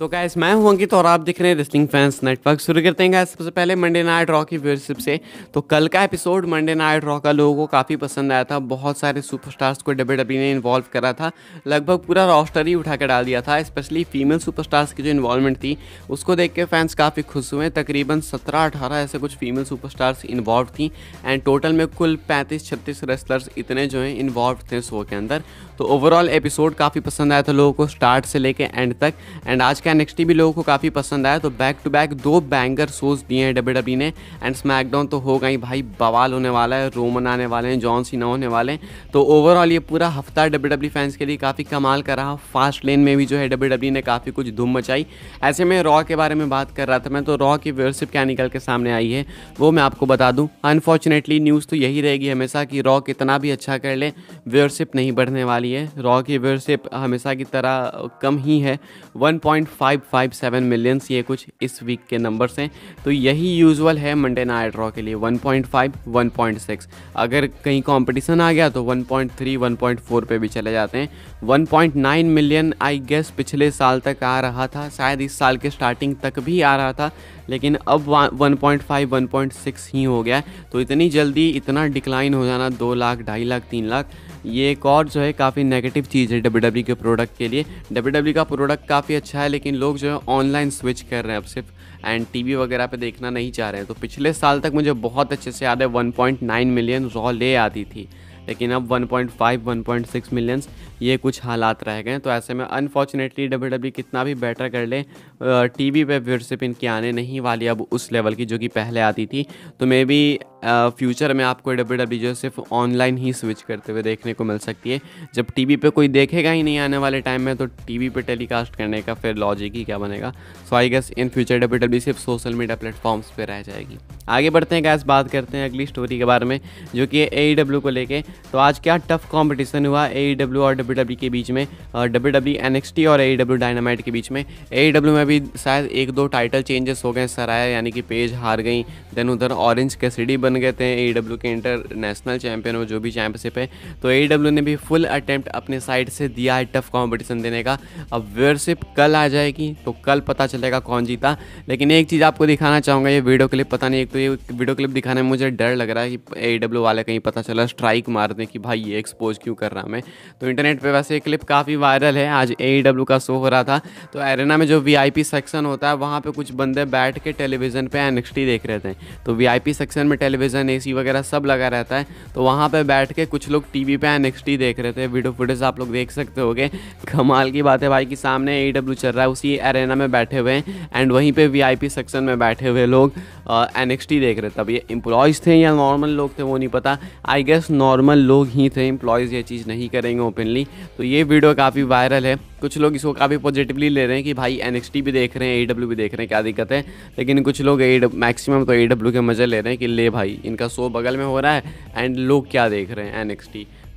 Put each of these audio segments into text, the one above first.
तो गैस मैं हूं अंकित तो और आप देख रहे हैं रेस्टिंग फैंस नेटवर्क शुरू करते हैं गैस सबसे पहले मंडे नाइट रॉ की व्यूअरशिप से तो कल का एपिसोड मंडे नाइट रॉ का लोगों को काफ़ी पसंद आया था बहुत सारे सुपरस्टार्स को डब्ल्यू डब्ल्यू e ने इन्वॉल्व करा था लगभग पूरा रॉस्टर ही उठा के डाल दिया था स्पेशली फीमेल सुपर की जो इन्वॉल्वमेंट थी उसको देख के फैंस काफ़ी खुश हुए तकरीबन सत्रह अठारह ऐसे कुछ फीमेल स्टार्स इन्वॉल्व थी एंड टोटल में कुल पैंतीस छत्तीस रेस्लर्स इतने जो हैं इन्वॉल्व थे शो के अंदर तो ओवरऑल एपिसोड काफ़ी पसंद आया था लोगों को स्टार्ट से लेके एंड तक एंड आज का एनएक्सटी भी लोगों को काफ़ी पसंद आया तो बैक टू बैक दो बैंगर शोज दिए हैं डब्ल्यू डब्ल्यू e ने एंड स्मैकडाउन तो होगा ही भाई बवाल होने वाला है रोमन आने वाले हैं जॉन सीना होने वाले हैं तो ओवरऑल ये पूरा हफ्ता डब्ल्यू डब्ल्यू फैंस के लिए काफ़ी कमाल कर रहा फास्ट लेन में भी जो है डब्ल्यू डब्ल्यू e ने काफ़ी कुछ धूम मचाई ऐसे में रॉ के बारे में बात कर रहा था मैं तो रॉ की व्यवस्थिप क्या निकल के सामने आई है वो मैं आपको बता दूँ अनफॉर्चुनेटली न्यूज़ तो यही रहेगी हमेशा कि रॉ कितना भी अच्छा कर ले व्यवस्थिप नहीं बढ़ने वाली रही है रॉ की व्यूअरशिप हमेशा की तरह कम ही है 1.557 मिलियंस ये कुछ इस वीक के नंबर्स हैं तो यही यूजुअल है मंडे नाइट रॉ के लिए 1.5 1.6 अगर कहीं कंपटीशन आ गया तो 1.3 1.4 पे भी चले जाते हैं 1.9 मिलियन आई गेस पिछले साल तक आ रहा था शायद इस साल के स्टार्टिंग तक भी आ रहा था लेकिन अब 1.5 1.6 ही हो गया तो इतनी जल्दी इतना डिक्लाइन हो जाना दो लाख ढाई लाख तीन लाख ये एक और जो है काफ़ी नेगेटिव चीज़ है डब्ल्यू e के प्रोडक्ट के लिए डब्ल्यू e का प्रोडक्ट काफ़ी अच्छा है लेकिन लोग जो है ऑनलाइन स्विच कर रहे हैं अब सिर्फ एंड टीवी वगैरह पे देखना नहीं चाह रहे हैं तो पिछले साल तक मुझे बहुत अच्छे से याद है नाइन मिलियन रॉ ले आती थी लेकिन अब 1.5 1.6 मिलियंस ये कुछ हालात रह गए तो ऐसे में अनफॉर्चुनेटली डब्ल्यू डब्ल्यू कितना भी बेटर कर ले टीवी पे फिर सिर्फ इनकी आने नहीं वाली अब उस लेवल की जो कि पहले आती थी तो मे बी फ्यूचर में आपको डब्ल्यू डब्ल्यू e जो सिर्फ ऑनलाइन ही स्विच करते हुए देखने को मिल सकती है जब टीवी पे कोई देखेगा ही नहीं आने वाले टाइम में तो टीवी पे टेलीकास्ट करने का फिर लॉजिक ही क्या बनेगा so I guess in future W W सिर्फ सोशल मीडिया प्लेटफॉर्म्स पर रह जाएगी आगे बढ़ते हैं गैस बात करते हैं अगली स्टोरी के बारे में जो कि ए डब्ल्यू e को लेके तो आज क्या टफ कॉम्पिटिशन हुआ ए डब्ल्यू e और डब्ल्यू डब्ल्यू के बीच में W W N X T और ए डब्ल्यू डायनामाइट के बीच में ए डब्ल्यू में भी शायद एक दो टाइटल चेंजेस हो गए सराय यानी कि पेज हार गई देन उधर ऑरेंज कैसिडी बन गए थे ए e के इंटरनेशनल चैंपियन वो जो भी चैंपियनशिप है तो ए e ने भी फुल अटैम्प्ट अपने साइड से दिया है टफ कॉम्पिटिशन देने का अब वेयरशिप कल आ जाएगी तो कल पता चलेगा कौन जीता लेकिन एक चीज़ आपको दिखाना चाहूँगा ये वीडियो क्लिप पता नहीं एक तो ये वीडियो क्लिप दिखाने में मुझे डर लग रहा है कि ए e वाले कहीं पता चला स्ट्राइक मार दें कि भाई ये एक्सपोज क्यों कर रहा मैं तो इंटरनेट पर वैसे ये क्लिप काफ़ी वायरल है आज ए का शो हो रहा था तो एरेना में जो वी सेक्शन होता है वहाँ पर कुछ बंदे बैठ के टेलीविज़न पर एन देख रहे थे तो वी सेक्शन में टेलीविजन टेलीविज़न एसी वगैरह सब लगा रहता है तो वहाँ पर बैठ के कुछ लोग टीवी पे पर देख रहे थे वीडियो फुटेज आप लोग देख सकते हो कमाल की बात है भाई कि सामने ए चल रहा है उसी एरेना में बैठे हुए हैं एंड वहीं पर वी सेक्शन में बैठे हुए लोग एन देख रहे थे तब ये इम्प्लॉयज थे या नॉर्मल लोग थे वो नहीं पता आई गेस नॉर्मल लोग ही थे इम्प्लॉयज़ ये चीज़ नहीं करेंगे ओपनली तो ये वीडियो काफ़ी वायरल है कुछ लोग इसको काफ़ी पॉजिटिवली ले रहे हैं कि भाई एन भी देख रहे हैं ए भी देख रहे हैं क्या दिक्कत है लेकिन कुछ लोग ए मैक्सिमम तो ए के मज़े ले रहे हैं कि ले भाई इनका शो बगल में हो रहा है एंड लोग क्या देख रहे हैं एन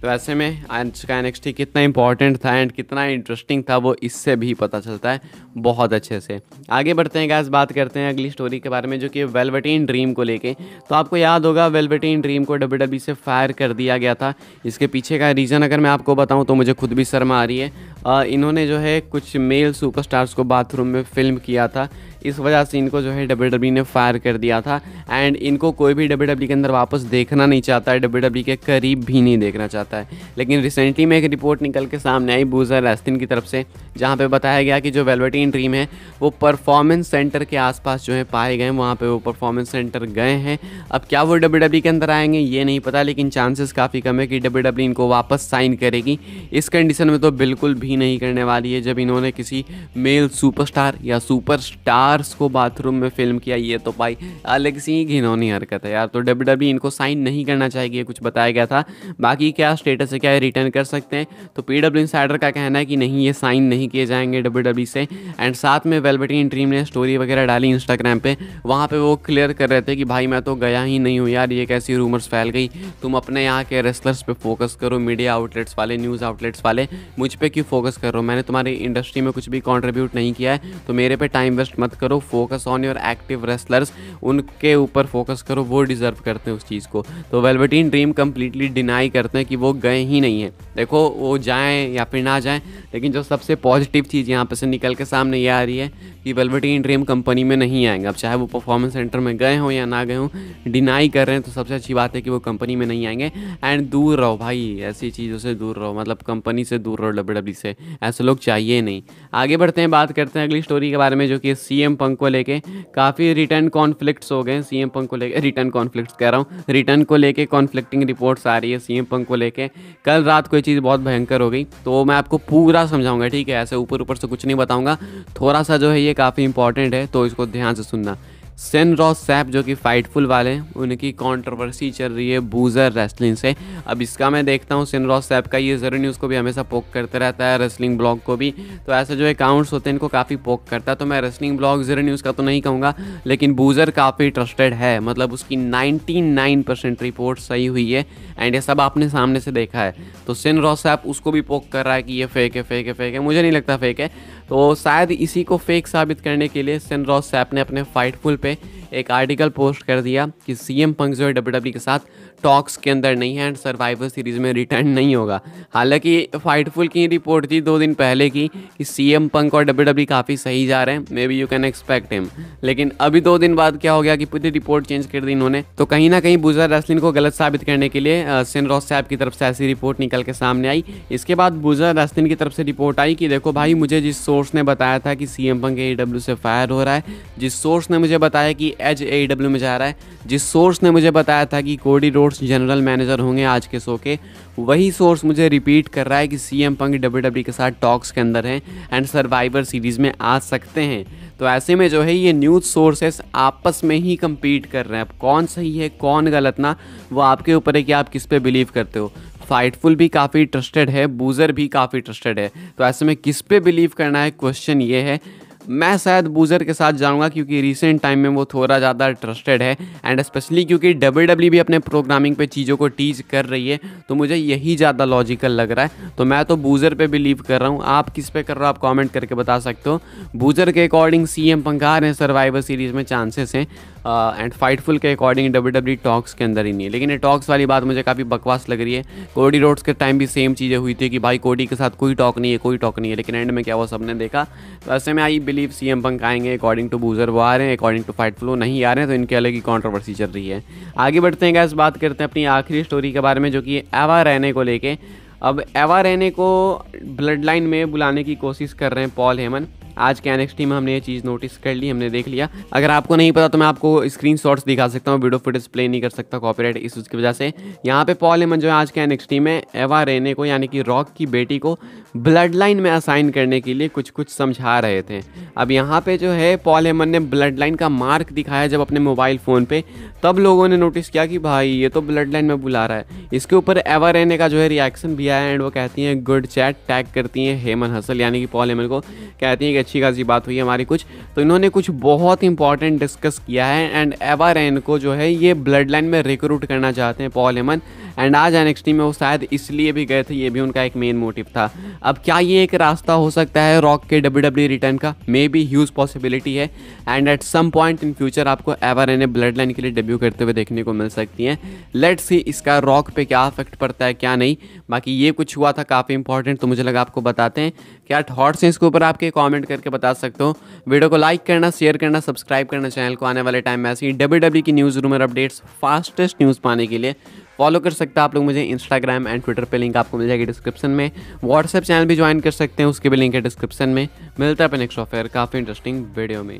तो ऐसे में आज का एन कितना इंपॉर्टेंट था एंड कितना इंटरेस्टिंग था वो इससे भी पता चलता है बहुत अच्छे से आगे बढ़ते हैं गैस बात करते हैं अगली स्टोरी के बारे में जो कि वेलवेटीन ड्रीम को लेके तो आपको याद होगा वेलवेटीन ड्रीम को डब्ल्यू e से फायर कर दिया गया था इसके पीछे का रीज़न अगर मैं आपको बताऊँ तो मुझे खुद भी शर्मा आ रही है आ, इन्होंने जो है कुछ मेल सुपरस्टार्स को बाथरूम में फिल्म किया था इस वजह से इनको जो है डब्ल्यू e ने फायर कर दिया था एंड इनको कोई भी डब्ल्यू e के अंदर वापस देखना नहीं चाहता है डब्ल्यू e के करीब भी नहीं देखना चाहता है लेकिन रिसेंटली में एक रिपोर्ट निकल के सामने आई बूजर एस्तिन की तरफ से जहाँ पर बताया गया कि जो वेलवेटीन ड्रीम है वो परफॉर्मेंस सेंटर के आसपास जो है पाए गए वहाँ पर वो परफॉर्मेंस सेंटर गए हैं अब क्या वो डब्ल्यू के अंदर आएंगे ये नहीं पता लेकिन चांसेस काफ़ी कम है कि डब्ल्यू इनको वापस साइन करेगी इस कंडीशन में तो बिल्कुल भी नहीं करने वाली है जब इन्होंने किसी मेल सुपरस्टार या सुपरस्टार स्टार्स को बाथरूम में फिल्म किया ये तो भाई अलग सी ही घिनौनी हरकत है यार तो डब्ल्यू डब्ल्यू e इनको साइन नहीं करना चाहिए कुछ बताया गया था बाकी क्या स्टेटस है क्या रिटर्न कर सकते हैं तो पी डब्ल्यू इंसाइडर का कहना है कि नहीं ये साइन नहीं किए जाएंगे डब्ल्यू डब्ल्यू e से एंड साथ में इन ड्रीम ने स्टोरी वगैरह डाली इंस्टाग्राम पर वहाँ पर वो क्लियर कर रहे थे कि भाई मैं तो गया ही नहीं हूँ यार ये कैसी रूमर्स फैल गई तुम अपने यहाँ के रेस्लर्स पर फोकस करो मीडिया आउटलेट्स वाले न्यूज़ आउटलेट्स वाले मुझ पर क्यों फोकस कर मैंने तुम्हारी इंडस्ट्री में कुछ भी कॉन्ट्रीब्यूट नहीं किया है तो मेरे पे टाइम वेस्ट मत करो focus on your active wrestlers उनके ऊपर फोकस करो वो डिज़र्व करते हैं उस चीज़ को तो वेलवेटीन ड्रीम कम्प्लीटली डिनाई करते हैं कि वो गए ही नहीं हैं देखो वो जाएँ या फिर ना जाएँ लेकिन जो सबसे पॉजिटिव चीज़ यहाँ पर से निकल के सामने ये आ रही है कि वेलवेटीन ड्रीम कंपनी में नहीं आएंगे अब चाहे वो परफॉर्मेंस सेंटर में गए हों या ना गए हों डिनाई कर रहे हैं तो सबसे अच्छी बात है कि वो कंपनी में नहीं आएंगे एंड दूर रहो भाई ऐसी चीज़ों से दूर रहो मतलब कंपनी से दूर रहो डब्ल्यू e से ऐसे लोग चाहिए नहीं आगे बढ़ते हैं बात करते हैं अगली स्टोरी के बारे में जो कि सी सीएम पंक को लेके काफ़ी रिटर्न कॉन्फ्लिक्ट्स हो गए सीएम पंक को लेके रिटर्न कॉन्फ्लिक्ट्स कह रहा हूँ रिटर्न को लेके कॉन्फ्लिक्टिंग रिपोर्ट्स आ रही है सीएम पंक को लेके कल रात कोई चीज़ बहुत भयंकर हो गई तो मैं आपको पूरा समझाऊंगा ठीक है ऐसे ऊपर ऊपर से कुछ नहीं बताऊँगा थोड़ा सा जो है ये काफ़ी इंपॉर्टेंट है तो इसको ध्यान से सुनना सेन रॉस सैप जो कि फाइटफुल वाले हैं उनकी कंट्रोवर्सी चल रही है बूजर रेसलिंग से अब इसका मैं देखता हूँ सेन रॉस सैप का ये ज़रूर न्यूज़ को भी हमेशा पोक करता रहता है रेसलिंग ब्लॉग को भी तो ऐसे जो अकाउंट्स होते हैं इनको काफ़ी पोक करता है तो मैं रेसलिंग ब्लॉग ज़रूर न्यूज़ का तो नहीं कहूँगा लेकिन बूजर काफ़ी ट्रस्टेड है मतलब उसकी नाइन्टी रिपोर्ट सही हुई है एंड ये सब आपने सामने से देखा है तो सेन रॉस सैप उसको भी पोक कर रहा है कि ये फेक है फेक है फेक है मुझे नहीं लगता फेक है तो शायद इसी को फेक साबित करने के लिए सेन रॉस सैप ने अपने फाइटफुल पे एक आर्टिकल पोस्ट कर दिया कि सीएम पंक जो है डब्ल्यू e के साथ टॉक्स के अंदर नहीं है एंड सर्वाइवर सीरीज़ में रिटर्न नहीं होगा हालांकि फाइटफुल की रिपोर्ट थी दो दिन पहले की कि सी एम पंक और डब्ल्यू e काफ़ी सही जा रहे हैं maybe you can expect him लेकिन अभी दो दिन बाद क्या हो गया कि पूरी रिपोर्ट चेंज कर दी इन्होंने तो कहीं ना कहीं बुजर रेसलिन को गलत साबित करने के लिए सेन रॉस साहब की तरफ से ऐसी रिपोर्ट निकल के सामने आई इसके बाद बुजर रेस्लिन की तरफ से रिपोर्ट आई कि देखो भाई मुझे जिस सोर्स ने बताया था कि C M Punk A W से फायर हो रहा है जिस सोर्स ने मुझे बताया कि एज ए e में जा रहा है जिस सोर्स ने मुझे बताया था कि कोडी रोड्स जनरल मैनेजर होंगे आज के शो के वही सोर्स मुझे रिपीट कर रहा है कि सी एम पंग डब्ल्यू के साथ टॉक्स के अंदर हैं एंड सर्वाइवर सीरीज़ में आ सकते हैं तो ऐसे में जो है ये न्यूज़ सोर्सेस आपस में ही कम्पीट कर रहे हैं अब कौन सही है कौन गलत ना वो आपके ऊपर है कि आप किस पे बिलीव करते हो फाइटफुल भी काफ़ी ट्रस्टेड है बूजर भी काफ़ी ट्रस्टेड है तो ऐसे में किस पे बिलीव करना है क्वेश्चन ये है मैं शायद बूजर के साथ जाऊँगा क्योंकि रिसेंट टाइम में वो थोड़ा ज़्यादा ट्रस्टेड है एंड स्पेशली क्योंकि डब्ल्यू डब्ल्यू e भी अपने प्रोग्रामिंग पे चीज़ों को टीच कर रही है तो मुझे यही ज़्यादा लॉजिकल लग रहा है तो मैं तो बूजर पे बिलीव कर रहा हूँ आप किस पे कर रहे हो आप कॉमेंट करके बता सकते हो बूजर के अकॉर्डिंग सी एम पंखार हैं सर्वाइवर सीरीज़ में चांसेस हैं एंड फाइटफुल के अकॉर्डिंग डब्ल्यू डब्ल्यू टॉक्स के अंदर ही नहीं है लेकिन ये टॉक्स वाली बात मुझे काफ़ी बकवास लग रही है कोडी रोड्स के टाइम भी सेम चीज़ें हुई थी कि भाई कोडी के साथ कोई टॉक नहीं है कोई टॉक नहीं है लेकिन एंड में क्या वो सबने देखा तो ऐसे में आई बिलीव सी एम पंक आएंगे अकॉर्डिंग टू बूजर वो आ रहे हैं अकॉर्डिंग टू फाइट फ्लो नहीं आ रहे हैं तो इनके अलग ही कॉन्ट्रोवर्सी चल रही है आगे बढ़ते हैं गैस बात करते हैं अपनी आखिरी स्टोरी के बारे में जो कि एवा रहने को लेके अब एवा रहने को ब्लड लाइन में बुलाने की कोशिश कर रहे हैं पॉल हेमन आज के एनएक्स में हमने ये चीज़ नोटिस कर ली हमने देख लिया अगर आपको नहीं पता तो मैं आपको स्क्रीन दिखा सकता हूँ वीडियो फुटेज प्ले नहीं कर सकता कॉपीराइट इशूज़ की वजह से यहाँ पे पॉल एमन जो है आज के टीम में एवा रेने को यानी कि रॉक की बेटी को ब्लड लाइन में असाइन करने के लिए कुछ कुछ समझा रहे थे अब यहाँ पे जो है पॉल हेमन ने ब्लड लाइन का मार्क दिखाया जब अपने मोबाइल फ़ोन पे तब लोगों ने नोटिस किया कि भाई ये तो ब्लड लाइन में बुला रहा है इसके ऊपर एवा रेने का जो है रिएक्शन भी आया एंड वो कहती हैं गुड चैट टैग करती हैं हेमन हसल यानी कि पॉल हेमन को कहती हैं अच्छी खासी बात हुई हमारी कुछ तो इन्होंने कुछ बहुत इंपॉर्टेंट डिस्कस किया है एंड एवा रैन को जो है ये ब्लड लाइन में रिक्रूट करना चाहते हैं पॉल हेमन एंड आज एन में वो शायद इसलिए भी गए थे ये भी उनका एक मेन मोटिव था अब क्या ये एक रास्ता हो सकता है रॉक के डब्ल्यू डब्ल्यू रिटर्न का मे बी ह्यूज पॉसिबिलिटी है and at some point in future आपको ever an a bloodline के लिए डेब्यू करते हुए देखने को मिल सकती हैं लेट सी इसका रॉक पे क्या इफेक्ट पड़ता है क्या नहीं बाकी ये कुछ हुआ था काफ़ी इंपॉर्टेंट तो मुझे लगा आपको बताते हैं क्या थॉट्स हैं इसके ऊपर आपके कॉमेंट करके बता सकते हो वीडियो को लाइक करना शेयर करना सब्सक्राइब करना चैनल को आने वाले टाइम में ऐसे ही डब्ल्यू e की न्यूज़ रूम और अपडेट्स फास्टेस्ट न्यूज़ पाने के लिए फॉलो कर सकते हैं आप लोग मुझे इंस्टाग्राम एंड ट्विटर पे लिंक आपको मिल जाएगी डिस्क्रिप्शन में व्हाट्सएप चैनल भी ज्वाइन कर सकते हैं उसके भी लिंक है डिस्क्रिप्शन में मिलता है नेक्स्ट ऑफेयर काफ़ी इंटरेस्टिंग वीडियो में